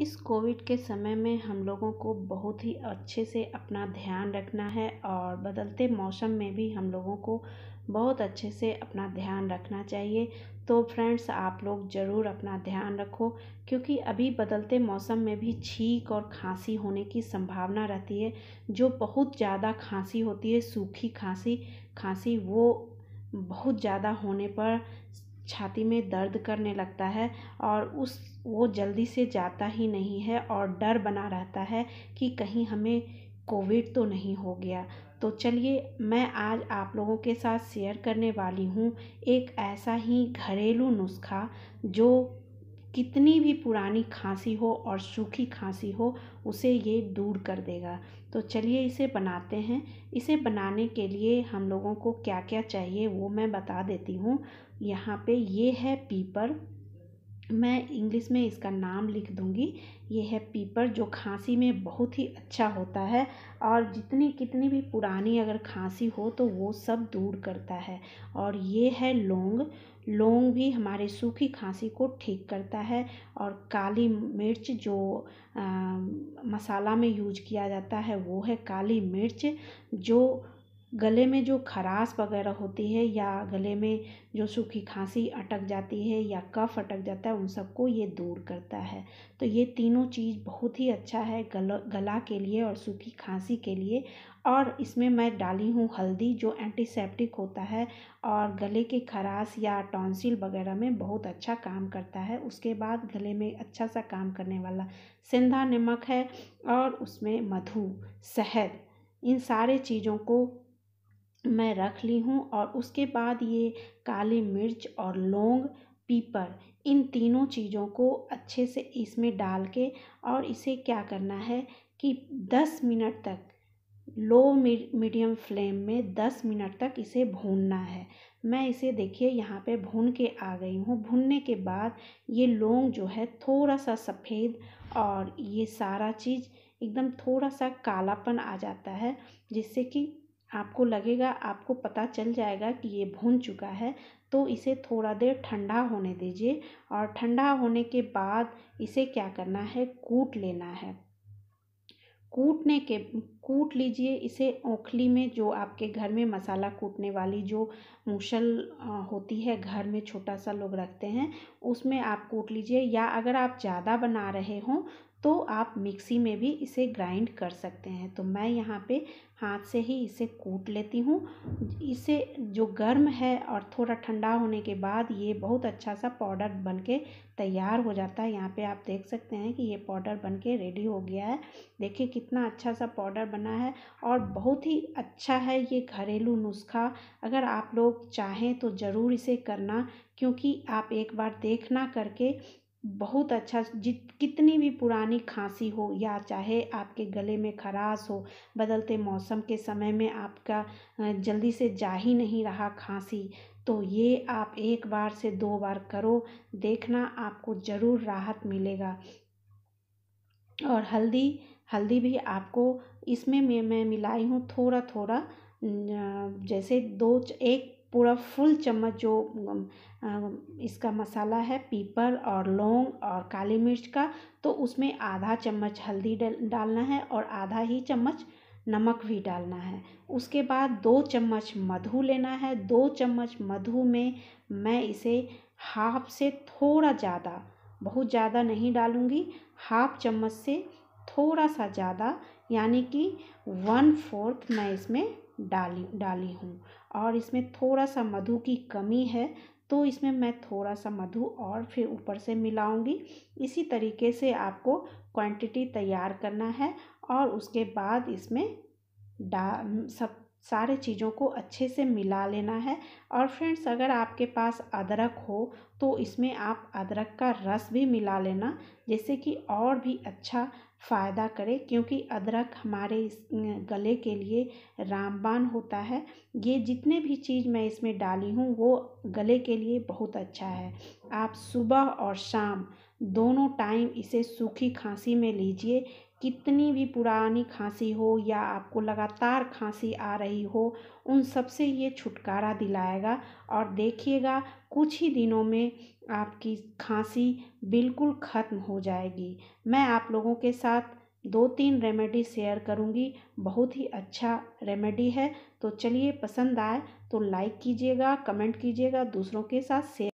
इस कोविड के समय में हम लोगों को बहुत ही अच्छे से अपना ध्यान रखना है और बदलते मौसम में भी हम लोगों को बहुत अच्छे से अपना ध्यान रखना चाहिए तो फ्रेंड्स आप लोग ज़रूर अपना ध्यान रखो क्योंकि अभी बदलते मौसम में भी छींक और खांसी होने की संभावना रहती है जो बहुत ज़्यादा खांसी होती है सूखी खांसी खांसी वो बहुत ज़्यादा होने पर छाती में दर्द करने लगता है और उस वो जल्दी से जाता ही नहीं है और डर बना रहता है कि कहीं हमें कोविड तो नहीं हो गया तो चलिए मैं आज आप लोगों के साथ शेयर करने वाली हूँ एक ऐसा ही घरेलू नुस्खा जो कितनी भी पुरानी खांसी हो और सूखी खांसी हो उसे ये दूर कर देगा तो चलिए इसे बनाते हैं इसे बनाने के लिए हम लोगों को क्या क्या चाहिए वो मैं बता देती हूँ यहाँ पे ये है पीपर मैं इंग्लिश में इसका नाम लिख दूँगी ये है पीपर जो खांसी में बहुत ही अच्छा होता है और जितनी कितनी भी पुरानी अगर खांसी हो तो वो सब दूर करता है और ये है लौंग लौंग भी हमारे सूखी खांसी को ठीक करता है और काली मिर्च जो आ, मसाला में यूज किया जाता है वो है काली मिर्च जो गले में जो खराश वगैरह होती है या गले में जो सूखी खांसी अटक जाती है या कफ अटक जाता है उन सबको ये दूर करता है तो ये तीनों चीज़ बहुत ही अच्छा है गल गला के लिए और सूखी खांसी के लिए और इसमें मैं डाली हूँ हल्दी जो एंटीसेप्टिक होता है और गले के खराश या टॉन्सिल वगैरह में बहुत अच्छा काम करता है उसके बाद गले में अच्छा सा काम करने वाला सेंधा नमक है और उसमें मधु शहद इन सारे चीज़ों को मैं रख ली हूँ और उसके बाद ये काली मिर्च और लौंग पीपर इन तीनों चीज़ों को अच्छे से इसमें डाल के और इसे क्या करना है कि दस मिनट तक लो मीडियम फ्लेम में दस मिनट तक इसे भूनना है मैं इसे देखिए यहाँ पे भून के आ गई हूँ भूनने के बाद ये लौंग जो है थोड़ा सा सफ़ेद और ये सारा चीज़ एकदम थोड़ा सा कालापन आ जाता है जिससे कि आपको लगेगा आपको पता चल जाएगा कि ये भून चुका है तो इसे थोड़ा देर ठंडा होने दीजिए और ठंडा होने के बाद इसे क्या करना है कूट लेना है कूटने के कूट लीजिए इसे ओखली में जो आपके घर में मसाला कूटने वाली जो मूसल होती है घर में छोटा सा लोग रखते हैं उसमें आप कूट लीजिए या अगर आप ज़्यादा बना रहे हों तो आप मिक्सी में भी इसे ग्राइंड कर सकते हैं तो मैं यहाँ पे हाथ से ही इसे कूट लेती हूँ इसे जो गर्म है और थोड़ा ठंडा होने के बाद ये बहुत अच्छा सा पाउडर बन के तैयार हो जाता है यहाँ पे आप देख सकते हैं कि ये पाउडर बन के रेडी हो गया है देखिए कितना अच्छा सा पाउडर बना है और बहुत ही अच्छा है ये घरेलू नुस्खा अगर आप लोग चाहें तो ज़रूर इसे करना क्योंकि आप एक बार देखना करके बहुत अच्छा जित कितनी भी पुरानी खांसी हो या चाहे आपके गले में खराश हो बदलते मौसम के समय में आपका जल्दी से जा ही नहीं रहा खाँसी तो ये आप एक बार से दो बार करो देखना आपको ज़रूर राहत मिलेगा और हल्दी हल्दी भी आपको इसमें मैं मिलाई हूँ थोड़ा थोड़ा जैसे दो एक पूरा फुल चम्मच जो इसका मसाला है पीपर और लौंग और काली मिर्च का तो उसमें आधा चम्मच हल्दी डालना है और आधा ही चम्मच नमक भी डालना है उसके बाद दो चम्मच मधु लेना है दो चम्मच मधु में मैं इसे हाफ से थोड़ा ज़्यादा बहुत ज़्यादा नहीं डालूँगी हाफ चम्मच से थोड़ा सा ज़्यादा यानी कि वन फोर्थ मैं इसमें डाली डाली हूँ और इसमें थोड़ा सा मधु की कमी है तो इसमें मैं थोड़ा सा मधु और फिर ऊपर से मिलाऊंगी इसी तरीके से आपको क्वांटिटी तैयार करना है और उसके बाद इसमें डा सब सारे चीज़ों को अच्छे से मिला लेना है और फ्रेंड्स अगर आपके पास अदरक हो तो इसमें आप अदरक का रस भी मिला लेना जिससे कि और भी अच्छा फ़ायदा करे क्योंकि अदरक हमारे इस गले के लिए रामबान होता है ये जितने भी चीज़ मैं इसमें डाली हूँ वो गले के लिए बहुत अच्छा है आप सुबह और शाम दोनों टाइम इसे सूखी खांसी में लीजिए कितनी भी पुरानी खांसी हो या आपको लगातार खांसी आ रही हो उन सब से ये छुटकारा दिलाएगा और देखिएगा कुछ ही दिनों में आपकी खांसी बिल्कुल ख़त्म हो जाएगी मैं आप लोगों के साथ दो तीन रेमेडी शेयर करूंगी बहुत ही अच्छा रेमेडी है तो चलिए पसंद आए तो लाइक कीजिएगा कमेंट कीजिएगा दूसरों के साथ शेयर